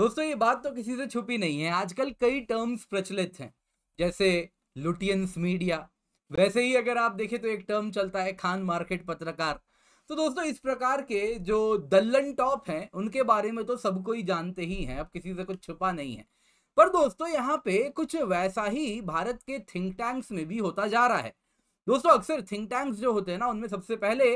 दोस्तों ये बात तो किसी से छुपी नहीं है आजकल कई टर्म्स प्रचलित हैं जैसे लुटियंस मीडिया वैसे ही अगर आप देखें तो एक टर्म चलता है खान मार्केट पत्रकार तो दोस्तों इस प्रकार के जो दल्लन टॉप हैं उनके बारे में तो सबको ही जानते ही हैं अब किसी से कुछ छुपा नहीं है पर दोस्तों यहाँ पे कुछ वैसा ही भारत के थिंक टैंक्स में भी होता जा रहा है दोस्तों अक्सर थिंक टैंक्स जो होते हैं ना उनमें सबसे पहले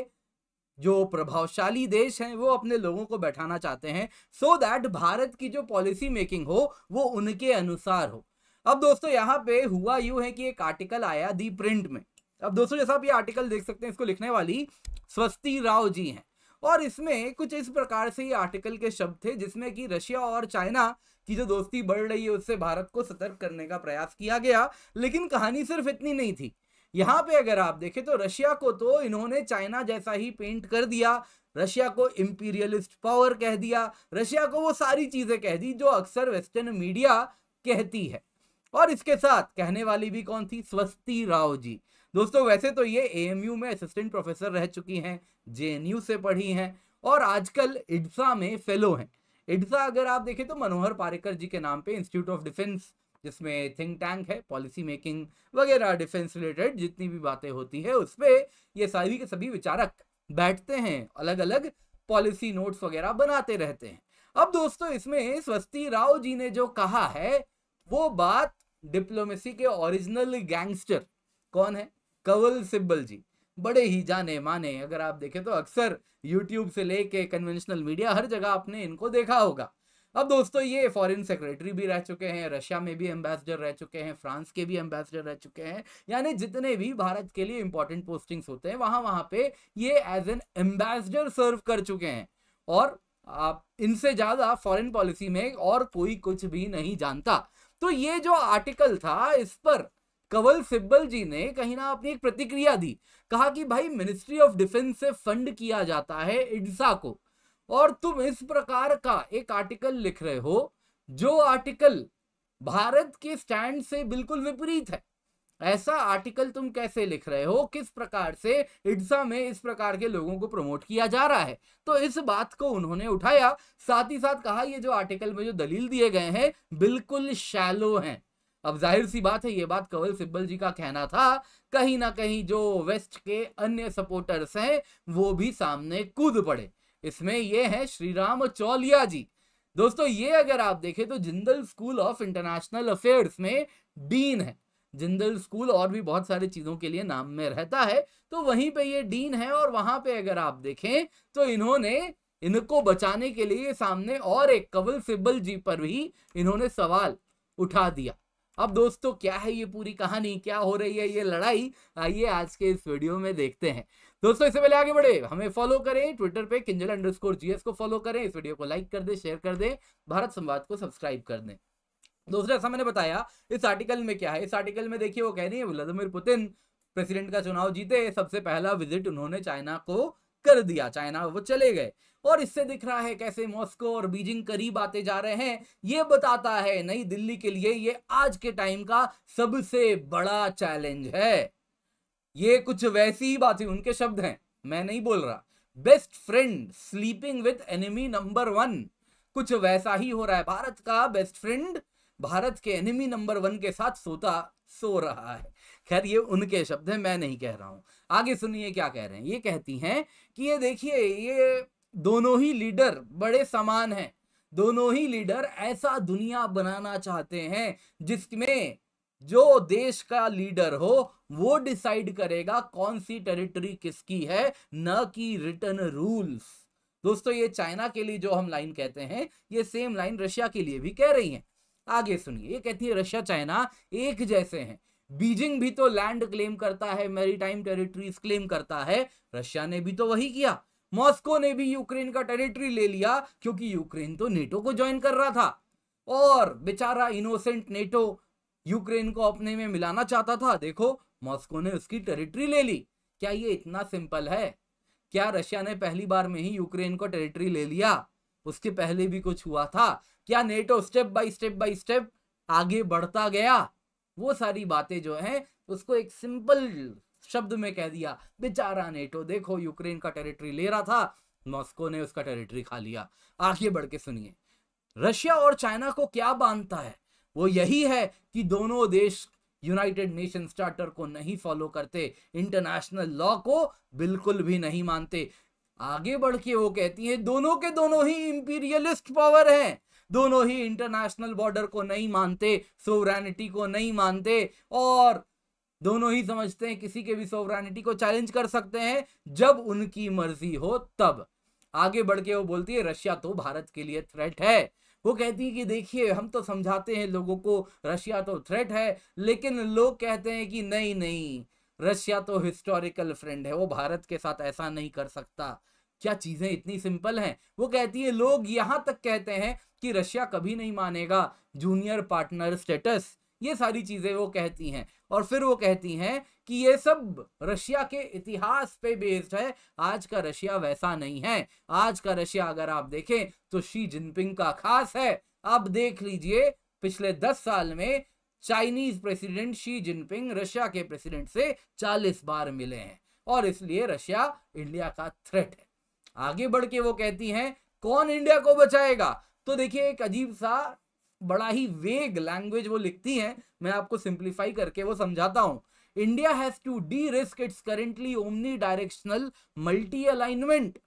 जो प्रभावशाली देश हैं वो अपने लोगों को बैठाना चाहते हैं सो so दैट भारत की जो पॉलिसी मेकिंग हो वो उनके अनुसार हो अब दोस्तों यहाँ पे हुआ यूं है कि एक आर्टिकल आया दी प्रिंट में अब दोस्तों जैसा आप ये आर्टिकल देख सकते हैं इसको लिखने वाली स्वस्ति राव जी हैं और इसमें कुछ इस प्रकार से ये आर्टिकल के शब्द थे जिसमें कि रशिया और चाइना की जो दोस्ती बढ़ रही है उससे भारत को सतर्क करने का प्रयास किया गया लेकिन कहानी सिर्फ इतनी नहीं थी यहाँ पे अगर आप देखें तो रशिया को तो इन्होंने चाइना जैसा ही पेंट कर दिया रशिया को इम्पीरियलिस्ट पावर कह दिया रशिया को वो सारी चीज़ें कह दी जो अक्सर वेस्टर्न मीडिया कहती है और इसके साथ कहने वाली भी कौन थी स्वस्ति राव जी दोस्तों वैसे तो ये एएमयू में असिस्टेंट प्रोफेसर रह चुकी हैं जेएनयू से पढ़ी हैं और आजकल इड्सा में फेलो हैं इड्सा अगर आप देखें तो मनोहर पारेकर जी के नाम पे इंस्टीट्यूट ऑफ डिफेंस जिसमें थिंक टैंक है पॉलिसी मेकिंग वगैरह डिफेंस रिलेटेड जितनी भी बातें होती है उस पर ये सभी के सभी विचारक बैठते हैं अलग अलग पॉलिसी नोट्स वगैरह बनाते रहते हैं अब दोस्तों इसमें स्वस्ति राव जी ने जो कहा है वो बात डिप्लोमेसी के ओरिजिनल गैंगस्टर कौन है कवल सिब्बल जी बड़े ही जाने माने अगर आप देखें तो अक्सर यूट्यूब से लेके कन्वेंशनल मीडिया हर जगह आपने इनको देखा होगा अब दोस्तों ये फॉरेन सेक्रेटरी भी रह चुके हैं रशिया में भी एम्बेसडर रह चुके हैं फ्रांस के भी एम्बेसडर रह चुके हैं यानी जितने भी भारत के लिए इंपॉर्टेंट पोस्टिंग्स होते हैं वहां वहां पे ये एज एन एम्बेसडर सर्व कर चुके हैं और आप इनसे ज़्यादा फॉरेन पॉलिसी में और कोई कुछ भी नहीं जानता तो ये जो आर्टिकल था इस पर कंवल सिब्बल जी ने कहीं ना अपनी एक प्रतिक्रिया दी कहा कि भाई मिनिस्ट्री ऑफ डिफेंस से फंड किया जाता है इड्सा को और तुम इस प्रकार का एक आर्टिकल लिख रहे हो जो आर्टिकल भारत के स्टैंड से बिल्कुल विपरीत है ऐसा आर्टिकल तुम कैसे लिख रहे हो किस प्रकार से इड्सा में इस प्रकार के लोगों को प्रमोट किया जा रहा है तो इस बात को उन्होंने उठाया साथ ही साथ कहा ये जो आर्टिकल में जो दलील दिए गए हैं बिल्कुल शैलो हैं अब जाहिर सी बात है ये बात कवल सिब्बल जी का कहना था कहीं ना कहीं जो वेस्ट के अन्य सपोर्टर्स हैं वो भी सामने कूद पड़े इसमें ये है श्री राम चौलिया जी दोस्तों ये अगर आप देखें तो Jindal school of international affairs में डीन है जिंदल स्कूल और भी बहुत सारी चीज़ों के लिए नाम में रहता है तो वहीं पे ये डीन है और वहां पे अगर आप देखें तो इन्होंने इनको बचाने के लिए सामने और एक कवल सिब्बल जी पर भी इन्होंने सवाल उठा दिया अब दोस्तों क्या है ये पूरी कहानी क्या हो रही है ये लड़ाई आइए आज के इस वीडियो में देखते हैं दोस्तों इससे पहले आगे बढ़े हमें फॉलो करें ट्विटर पे किंजल अंडरस्कोर जीएस को फॉलो करें इस वीडियो को लाइक कर दें शेयर कर दें भारत संवाद को सब्सक्राइब कर दें दूसरा ऐसा मैंने बताया इस आर्टिकल में क्या है इस आर्टिकल में देखिए वो कह रही है व्लादिमिर पुतिन प्रेसिडेंट का चुनाव जीते सबसे पहला विजिट उन्होंने चाइना को कर दिया चाइना वो चले गए और इससे दिख रहा है कैसे मॉस्को और बीजिंग करीब आते जा रहे हैं ये बताता है नई दिल्ली के लिए ये आज के टाइम का सबसे बड़ा चैलेंज है ये कुछ वैसी ही बात है उनके शब्द हैं मैं नहीं बोल रहा best friend sleeping with enemy number one कुछ वैसा ही हो रहा है भारत का बेस्ट फ्रेंड भारत के एनिमी नंबर वन के साथ सोता सो रहा है खैर ये उनके शब्द हैं मैं नहीं कह रहा हूं आगे सुनिए क्या कह रहे हैं ये कहती हैं कि ये देखिए ये दोनों ही लीडर बड़े समान हैं दोनों ही लीडर ऐसा दुनिया बनाना चाहते हैं जिसमें जो देश का लीडर हो वो डिसाइड करेगा कौन सी टेरिटरी किसकी है न कि रिटर्न रूल्स दोस्तों ये चाइना के लिए जो हम लाइन कहते हैं ये सेम लाइन रशिया के लिए भी कह रही है आगे सुनिए ये कहती है रशिया चाइना एक जैसे हैं बीजिंग भी तो लैंड क्लेम करता है मैरीटाइम टेरिटरीज क्लेम करता है रशिया ने भी तो वही किया मॉस्को ने भी यूक्रेन का टेरिटरी ले लिया क्योंकि यूक्रेन तो नेटो को ज्वाइन कर रहा था और बेचारा इनोसेंट नेटो यूक्रेन को अपने में मिलाना चाहता था देखो मॉस्को ने उसकी टेरिटरी ले ली क्या ये इतना सिंपल है क्या रशिया ने पहली बार में ही यूक्रेन को टेरिटरी ले लिया उसके पहले भी कुछ हुआ था क्या NATO step by step by step आगे बढ़ता गया वो सारी बातें जो हैं उसको एक सिंपल शब्द में कह दिया बेचारा नेटो देखो यूक्रेन का टेरिटरी ले रहा था मॉस्को ने उसका टेरिटरी खा लिया आगे बढ़ के सुनिए रशिया और चाइना को क्या बांधता है वो यही है कि दोनों देश यूनाइटेड नेशन चार्टर को नहीं फॉलो करते इंटरनेशनल लॉ को बिल्कुल भी नहीं मानते आगे बढ़ के वो कहती है दोनों के दोनों ही इंपीरियलिस्ट पावर हैं दोनों ही इंटरनेशनल बॉर्डर को नहीं मानते सोवरेनिटी को नहीं मानते और दोनों ही समझते हैं किसी के भी सोवरेनिटी को चैलेंज कर सकते हैं जब उनकी मर्जी हो तब आगे बढ़ के वो बोलती है रशिया तो भारत के लिए थ्रेट है वो कहती है कि देखिए हम तो समझाते हैं लोगों को रशिया तो थ्रेट है लेकिन लोग कहते हैं कि नहीं नहीं रशिया तो हिस्टोरिकल फ्रेंड है वो भारत के साथ ऐसा नहीं कर सकता क्या चीज़ें इतनी सिंपल हैं वो कहती है लोग यहाँ तक कहते हैं कि रशिया कभी नहीं मानेगा जूनियर पार्टनर स्टेटस ये सारी चीज़ें वो कहती हैं और फिर वो कहती हैं कि ये सब रशिया के इतिहास पे बेस्ड है आज का रशिया वैसा नहीं है आज का रशिया अगर आप देखें तो शी जिनपिंग का खास है आप देख लीजिए पिछले दस साल में Chinese president Xi Jinping Russia के प्रेसिडेंट से चालीस बार मिले हैं और इसलिए रशिया इंडिया का थ्रेट है आगे बढ़ के वो कहती हैं कौन इंडिया को बचाएगा तो देखिए एक अजीब सा बड़ा ही वेग लैंग्वेज वो लिखती हैं मैं आपको सिंप्लीफाई करके वो समझाता हूँ India has to derisk it's currently omnidirectional multi alignment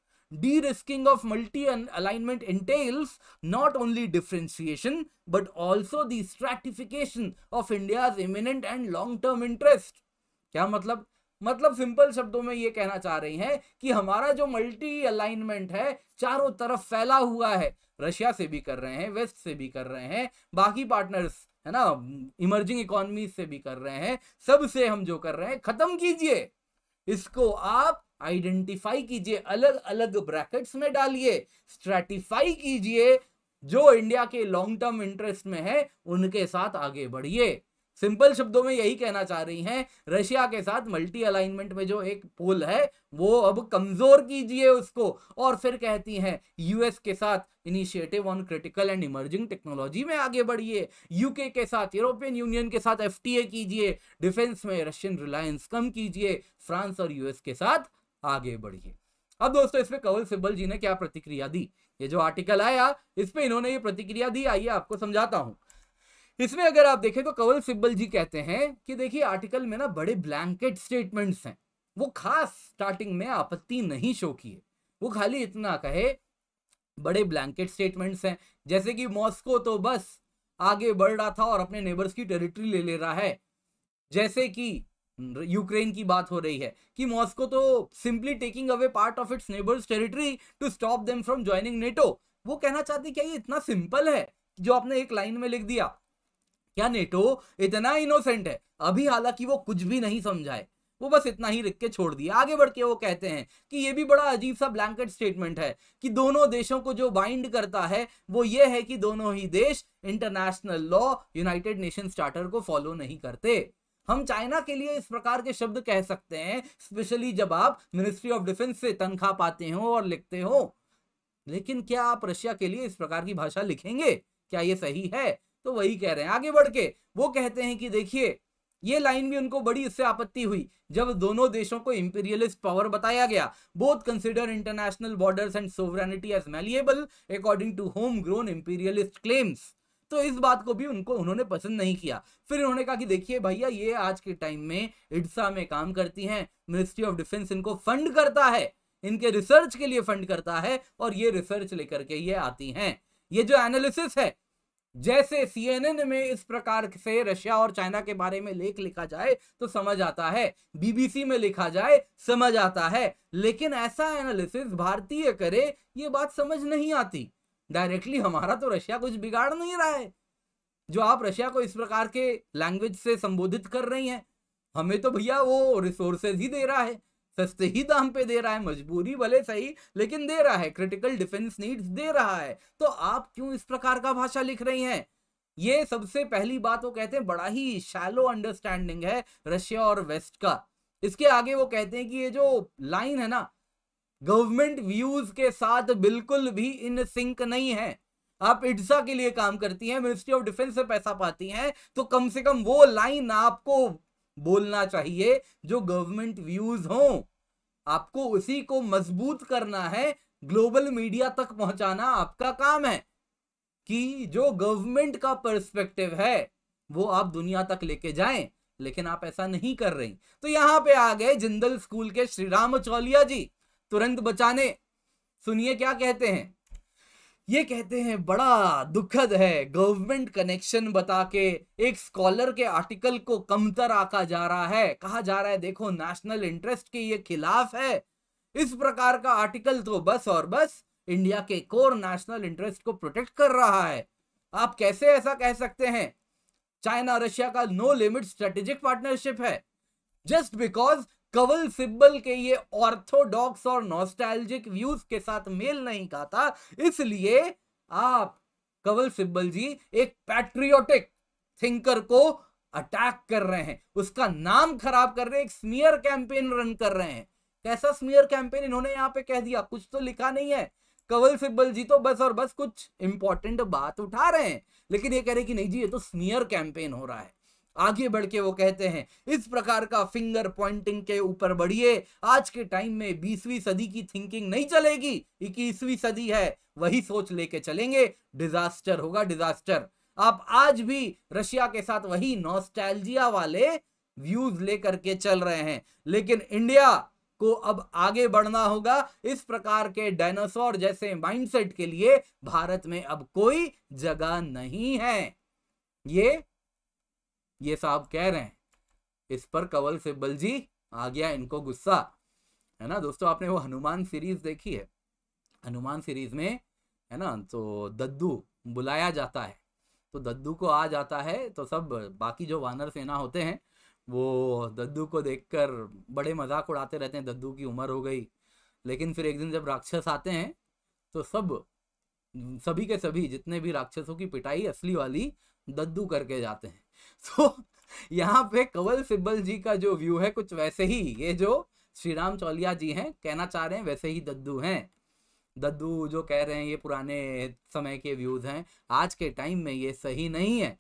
derisking of multi alignment entails not only differentiation but also the stratification of India's imminent and long-term interest. क्या मतलब मतलब simple शब्दों में ये कहना चाह रही हैं कि हमारा जो मल्टी अलाइनमेंट है चारों तरफ फैला हुआ है रशिया से भी कर रहे हैं वेस्ट से भी कर रहे हैं बाकी पार्टनर्स है ना इमर्जिंग इकोनॉमी से भी कर रहे हैं सबसे हम जो कर रहे हैं खत्म कीजिए इसको आप आइडेंटिफाई कीजिए अलग अलग ब्रैकेट्स में डालिए स्ट्रेटिफाई कीजिए जो इंडिया के लॉन्ग टर्म इंटरेस्ट में है उनके साथ आगे बढ़िए सिंपल शब्दों में यही कहना चाह रही हैं रशिया के साथ मल्टी अलाइनमेंट में जो एक पोल है वो अब कमजोर कीजिए उसको और फिर कहती हैं यूएस के साथ initiative on critical and emerging technology में आगे बढ़िए यूके के साथ यूरोपियन यूनियन के साथ एफ कीजिए डिफेंस में रशियन रिलायंस कम कीजिए फ्रांस और यूएस के साथ आगे बढ़िए अब दोस्तों इस पे कवल सिब्बल जी ने क्या प्रतिक्रिया दी ये जो आर्टिकल आया इस पे इन्होंने ये प्रतिक्रिया दी आइए आपको समझाता हूँ इसमें अगर आप देखें तो कवल सिब्बल जी कहते हैं कि देखिए आर्टिकल में ना बड़े ब्लैंकेट स्टेटमेंट्स हैं वो खास स्टार्टिंग में आपत्ति नहीं शो किए वो खाली इतना कहे बड़े ब्लैंकेट स्टेटमेंट्स हैं जैसे कि मॉस्को तो बस आगे बढ़ रहा था और अपने नेबर्स की टेरिटरी ले ले रहा है जैसे कि यूक्रेन की बात हो रही है कि मॉस्को तो simply taking away part of its neighbours territory to stop them from joining NATO वो कहना चाहती क्या ये इतना सिंपल है जो आपने एक लाइन में लिख दिया क्या नेटो इतना इनोसेंट है अभी हालांकि वो कुछ भी नहीं समझाए वो बस इतना ही लिख के छोड़ दिया आगे बढ़ के वो कहते हैं कि ये भी बड़ा अजीब सा ब्लैंकेट स्टेटमेंट है कि दोनों देशों को जो बाइंड करता है वो ये है कि दोनों ही देश international law United Nation charter को फॉलो नहीं करते हम चाइना के लिए इस प्रकार के शब्द कह सकते हैं स्पेशली जब आप मिनिस्ट्री ऑफ डिफेंस से तनख्वाह पाते हो और लिखते हो लेकिन क्या आप रशिया के लिए इस प्रकार की भाषा लिखेंगे क्या ये सही है तो वही कह रहे हैं आगे बढ़ के वो कहते हैं कि देखिए ये लाइन भी उनको बड़ी इससे आपत्ति हुई जब दोनों देशों को इंपीरियलिस्ट पावर बताया गया both consider international border and sovereignty as malleable according to home grown imperialist claims तो इस बात को भी उनको उन्होंने पसंद नहीं किया फिर उन्होंने कहा कि देखिए भैया ये आज के टाइम में इड्सा में काम करती हैं मिनिस्ट्री ऑफ डिफेंस इनको फंड करता है इनके रिसर्च के लिए फंड करता है और ये रिसर्च लेकर के ये आती हैं ये जो एनालिसिस है जैसे सीएनएन में इस प्रकार से रशिया और चाइना के बारे में लेख लिखा जाए तो समझ आता है बीबीसी में लिखा जाए समझ आता है लेकिन ऐसा एनालिसिस भारतीय करे ये बात समझ नहीं आती डायरेक्टली हमारा तो रशिया कुछ बिगाड़ नहीं रहा है जो आप रशिया को इस प्रकार के लैंग्वेज से संबोधित कर रही हैं हमें तो भैया वो रिसोर्सेज ही दे रहा है सस्ते ही दाम पे दे रहा है मजबूरी भले सही लेकिन दे रहा है क्रिटिकल डिफेंस नीड्स दे रहा है तो आप क्यों इस प्रकार का भाषा लिख रही हैं ये सबसे पहली बात वो कहते हैं बड़ा ही शैलो अंडरस्टैंडिंग है रशिया और वेस्ट का इसके आगे वो कहते हैं कि ये जो लाइन है ना गवर्नमेंट व्यूज के साथ बिल्कुल भी इन सिंक नहीं है आप इड्सा के लिए काम करती हैं मिनिस्ट्री ऑफ डिफेंस से पैसा पाती हैं तो कम से कम वो लाइन आपको बोलना चाहिए जो गवर्नमेंट व्यूज हो आपको उसी को मजबूत करना है ग्लोबल मीडिया तक पहुंचाना आपका काम है कि जो गवर्नमेंट का पर्सपेक्टिव है वो आप दुनिया तक लेके जाएं लेकिन आप ऐसा नहीं कर रही तो यहां पे आ गए जिंदल स्कूल के श्री राम चौलिया जी तुरंत बचाने सुनिए क्या कहते हैं ये कहते हैं बड़ा दुखद है गवर्नमेंट कनेक्शन बता के एक स्कॉलर के आर्टिकल को कमतर आका जा रहा है कहा जा रहा है देखो नेशनल इंटरेस्ट के ये खिलाफ है इस प्रकार का आर्टिकल तो बस और बस इंडिया के कोर नेशनल इंटरेस्ट को प्रोटेक्ट कर रहा है आप कैसे ऐसा कह सकते हैं चाइना रशिया का नो लिमिट स्ट्रेटेजिक पार्टनरशिप है जस्ट बिकॉज कवल सिब्बल के ये ऑर्थोडॉक्स और नॉस्टैल्जिक व्यूज के साथ मेल नहीं खाता इसलिए आप कवल सिब्बल जी एक पैट्रियोटिक थिंकर को अटैक कर रहे हैं उसका नाम खराब कर रहे हैं एक स्मियर कैंपेन रन कर रहे हैं कैसा स्मियर कैंपेन इन्होंने यहां पे कह दिया कुछ तो लिखा नहीं है कवल सिब्बल जी तो बस और बस कुछ इंपॉर्टेंट बात उठा रहे हैं लेकिन ये कह रहे कि नहीं जी ये तो स्मियर कैंपेन हो रहा है आगे बढ़ के वो कहते हैं इस प्रकार का फिंगर पॉइंटिंग के ऊपर बढ़िए आज के टाइम में बीसवीं सदी की थिंकिंग नहीं चलेगी इक्कीसवीं सदी है वही सोच लेके चलेंगे डिजास्टर होगा डिजास्टर आप आज भी रशिया के साथ वही नॉस्टैल्जिया वाले व्यूज लेकर के चल रहे हैं लेकिन इंडिया को अब आगे बढ़ना होगा इस प्रकार के डायनासोर जैसे माइंडसेट के लिए भारत में अब कोई जगह नहीं है ये ये साहब कह रहे हैं इस पर कंवल सिब्बल जी आ गया इनको गुस्सा है ना दोस्तों आपने वो हनुमान सीरीज देखी है हनुमान सीरीज में है ना तो दद्दू बुलाया जाता है तो दद्दू को आ जाता है तो सब बाकी जो वानर सेना होते हैं वो दद्दू को देखकर बड़े मजाक उड़ाते रहते हैं दद्दू की उम्र हो गई लेकिन फिर एक दिन जब राक्षस आते हैं तो सब सभी के सभी जितने भी राक्षसों की पिटाई असली वाली दद्दू करके जाते हैं सो तो so, यहाँ पे कंवल सिब्बल जी का जो व्यू है कुछ वैसे ही ये जो श्री राम चौलिया जी हैं कहना चाह रहे हैं वैसे ही दद्दू हैं दद्दू जो कह रहे हैं ये पुराने समय के व्यूज हैं आज के टाइम में ये सही नहीं है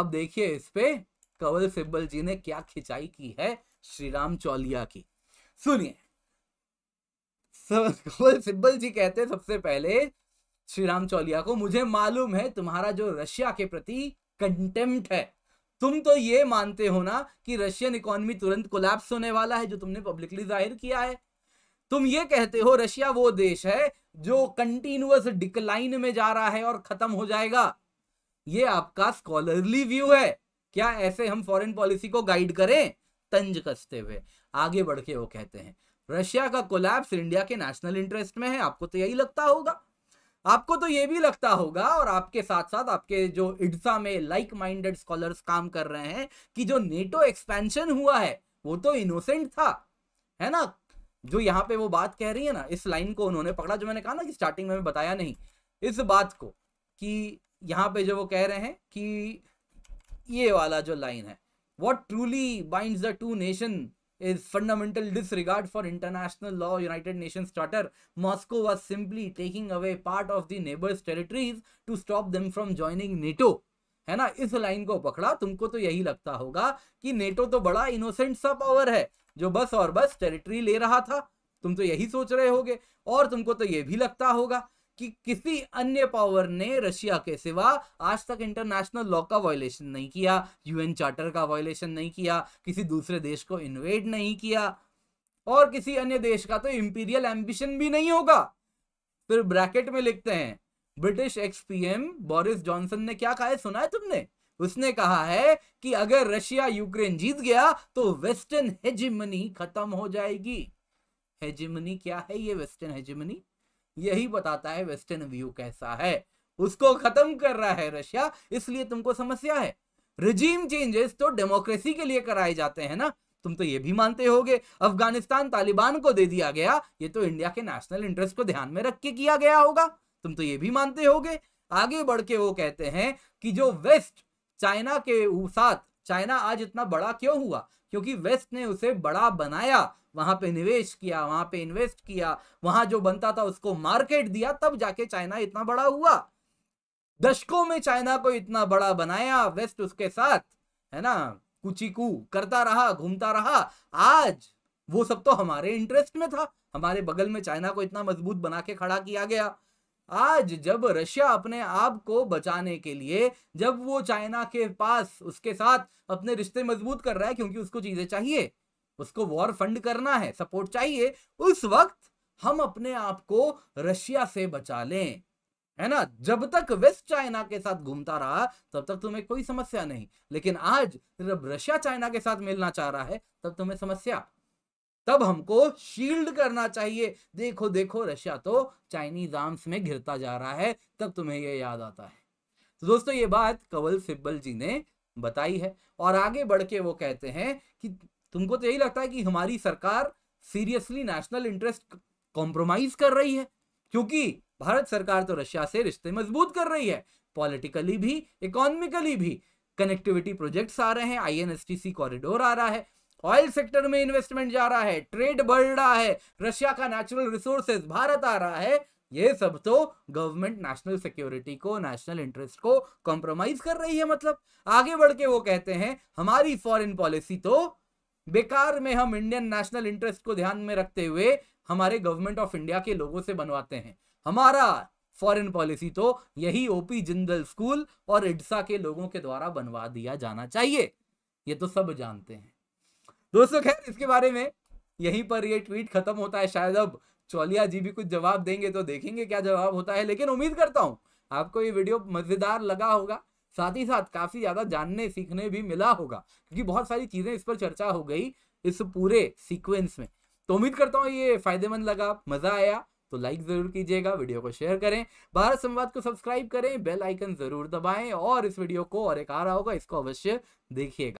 अब देखिए इस पे कंवल सिब्बल जी ने क्या खिंचाई की है श्री राम चौलिया की सुनिए कंवल सिब्बल जी कहते हैं सबसे पहले श्री राम चौलिया को मुझे मालूम है तुम्हारा जो रशिया के प्रति कंटेम्प्ट है तुम तो ये मानते हो ना कि रशियन इकोनॉमी तुरंत कोलैप्स होने वाला है जो तुमने पब्लिकली जाहिर किया है तुम ये कहते हो रशिया वो देश है जो कंटिन्यूस डिक्लाइन में जा रहा है और खत्म हो जाएगा ये आपका स्कॉलरली व्यू है क्या ऐसे हम फॉरेन पॉलिसी को गाइड करें तंज कसते हुए आगे बढ़ के वो कहते हैं रशिया का कोलैप्स इंडिया के नेशनल इंटरेस्ट में है आपको तो यही लगता होगा आपको तो ये भी लगता होगा और आपके साथ साथ आपके जो इड्सा में लाइक माइंडेड स्कॉलर्स काम कर रहे हैं कि जो नेटो एक्सपेंशन हुआ है वो तो इनोसेंट था है ना जो यहाँ पे वो बात कह रही है ना इस लाइन को उन्होंने पकड़ा जो मैंने कहा ना कि स्टार्टिंग में बताया नहीं इस बात को कि यहाँ पे जो वो कह रहे हैं कि ये वाला जो लाइन है what truly bind the two nation is fundamental disregard for international law United Nations Charter. Moscow was simply taking away part of the neighbors' territories to stop them from joining NATO. है ना इस line को पकड़ा तुमको तो यही लगता होगा कि नेटो तो बड़ा इनोसेंट सा पावर है जो बस और बस टेरिटरी ले रहा था तुम तो यही सोच रहे होगे और तुमको तो ये भी लगता होगा कि किसी अन्य पावर ने रशिया के सिवा आज तक इंटरनेशनल लॉ का वायलेशन नहीं किया यूएन चार्टर का वायलेशन नहीं किया किसी दूसरे देश को इन्वेड नहीं किया और किसी अन्य देश का तो इंपीरियल एम्बिशन भी नहीं होगा फिर ब्रैकेट में लिखते हैं ब्रिटिश एक्स बोरिस जॉनसन ने क्या कहा है सुना है तुमने उसने कहा है कि अगर रशिया यूक्रेन जीत गया तो वेस्टर्न हेजिमनी खत्म हो जाएगी हेजिमनी क्या है ये वेस्टर्न हेजिमनी यही बताता है वेस्टर्न व्यू कैसा है उसको खत्म कर रहा है रशिया इसलिए तुमको समस्या है रिजीम चेंजेस तो डेमोक्रेसी के लिए कराए जाते हैं ना तुम तो ये भी मानते होगे अफगानिस्तान तालिबान को दे दिया गया ये तो इंडिया के नेशनल इंटरेस्ट को ध्यान में रख के किया गया होगा तुम तो ये भी मानते होगे आगे बढ़ के वो कहते हैं कि जो वेस्ट चाइना के साथ चाइना आज इतना बड़ा क्यों हुआ क्योंकि वेस्ट ने उसे बड़ा बनाया वहां पे निवेश किया वहां पे इन्वेस्ट किया वहां जो बनता था उसको मार्केट दिया तब जाके चाइना इतना बड़ा हुआ दशकों में चाइना को इतना बड़ा बनाया वेस्ट उसके साथ है ना कुचिकू करता रहा घूमता रहा आज वो सब तो हमारे इंटरेस्ट में था हमारे बगल में चाइना को इतना मजबूत बना के खड़ा किया गया आज जब रशिया अपने आप को बचाने के लिए जब वो चाइना के पास उसके साथ अपने रिश्ते मजबूत कर रहा है क्योंकि उसको चीजें चाहिए उसको वॉर फंड करना है सपोर्ट चाहिए उस वक्त हम अपने आप को रशिया से बचा लें है ना जब तक वेस्ट चाइना के साथ घूमता रहा तब तक तुम्हें कोई समस्या नहीं लेकिन आज जब रशिया चाइना के साथ मिलना चाह रहा है तब तुम्हें समस्या तब हमको शील्ड करना चाहिए देखो देखो रशिया तो चाइनीज आर्म्स में घिरता जा रहा है तब तुम्हें यह याद आता है तो दोस्तों ये बात कवल सिब्बल जी ने बताई है और आगे बढ़ के वो कहते हैं कि तुमको तो यही लगता है कि हमारी सरकार सीरियसली नेशनल इंटरेस्ट कॉम्प्रोमाइज कर रही है क्योंकि भारत सरकार तो रशिया से रिश्ते मजबूत कर रही है पॉलिटिकली भी इकोनॉमिकली भी कनेक्टिविटी प्रोजेक्ट्स आ रहे हैं आईएनएसटीसी कॉरिडोर आ रहा है ऑयल सेक्टर में इन्वेस्टमेंट जा रहा है ट्रेड बढ़ रहा है रशिया का नेचुरल रिसोर्सेज भारत आ रहा है ये सब तो गवर्नमेंट नेशनल सिक्योरिटी को नेशनल इंटरेस्ट को कॉम्प्रोमाइज कर रही है मतलब आगे बढ़ के वो कहते हैं हमारी फॉरेन पॉलिसी तो बेकार में हम इंडियन नेशनल इंटरेस्ट को ध्यान में रखते हुए हमारे गवर्नमेंट ऑफ इंडिया के लोगों से बनवाते हैं हमारा फॉरेन पॉलिसी तो यही ओपी जिंदल स्कूल और इड्सा के लोगों के द्वारा बनवा दिया जाना चाहिए ये तो सब जानते हैं दोस्तों खैर इसके बारे में यहीं पर ये ट्वीट खत्म होता है शायद अब चौलिया जी भी कुछ जवाब देंगे तो देखेंगे क्या जवाब होता है लेकिन उम्मीद करता हूँ आपको ये वीडियो मजेदार लगा होगा साथ ही साथ काफी ज्यादा जानने सीखने भी मिला होगा क्योंकि बहुत सारी चीजें इस पर चर्चा हो गई इस पूरे सीक्वेंस में तो उम्मीद करता हूँ ये फायदेमंद लगा मजा आया तो लाइक जरूर कीजिएगा वीडियो को शेयर करें भारत संवाद को सब्सक्राइब करें बेल आइकन जरूर दबाएं और इस वीडियो को और एक आ रहा होगा इसको अवश्य देखिएगा